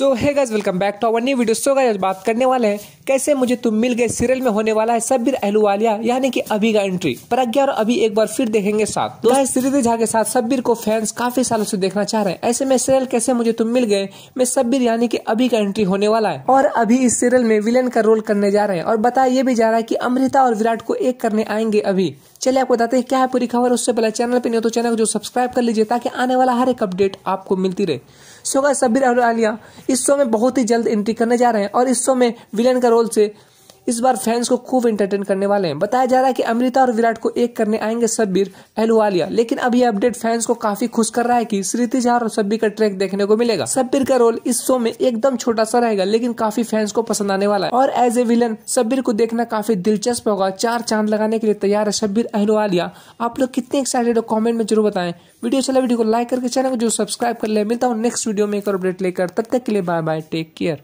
so hi guys welcome back to our new video so guys बात करने वाले हैं कैसे मुझे तुम मिल गए सीरियल में होने वाला है सब्बीर अहलुवालिया यानी कि अभी का एंट्री प्रज्ञा और अभी एक बार फिर देखेंगे साथ तो श्रीधि झा के साथ सब्बीर को फैंस काफी सालों से देखना चाह रहे हैं ऐसे में सीरियल कैसे मुझे तुम मिल गए में सब्बीर यानी की अभी का एंट्री होने वाला है और अभी इस सीरियल में विलन का रोल करने जा रहे हैं और बताया ये भी जा रहा है की अमृता और विराट को एक करने आएंगे अभी चलिए आपको बताते हैं क्या है पूरी खबर उससे पहले चैनल पर नहीं हो तो चैनल को जो सब्सक्राइब कर लीजिए ताकि आने वाला हर एक अपडेट आपको मिलती रहे सोगा का अहलिया आलिया इस शो में बहुत ही जल्द एंट्री करने जा रहे हैं और इस शो में विलन का रोल से इस बार फैंस को खूब एंटरटेन करने वाले हैं बताया जा रहा है कि अमृता और विराट को एक करने आएंगे सब्बीर अहलुवालिया लेकिन अब यह अपडेट फैंस को काफी खुश कर रहा है कि श्रीति झा और सब्बीर का ट्रैक देखने को मिलेगा सब्बीर का रोल इस शो में एकदम छोटा सा रहेगा लेकिन काफी फैंस को पसंद आने वाला है और एज ए विलन सब्बीर को देखना काफी दिलचस्प होगा चार चांद लगाने के लिए तैयार है सब्बीर अहलुवालिया आप लोग कितने एक्साइटेड हो कॉमेंट में जरूर बताए वीडियो चला अच्छा वीडियो को लाइक करके चैनल को जो सब्सक्राइब कर ले मिलता हूँ नेक्स्ट वीडियो में एक अपडेट लेकर तब तक के लिए बाय बाय टेक केयर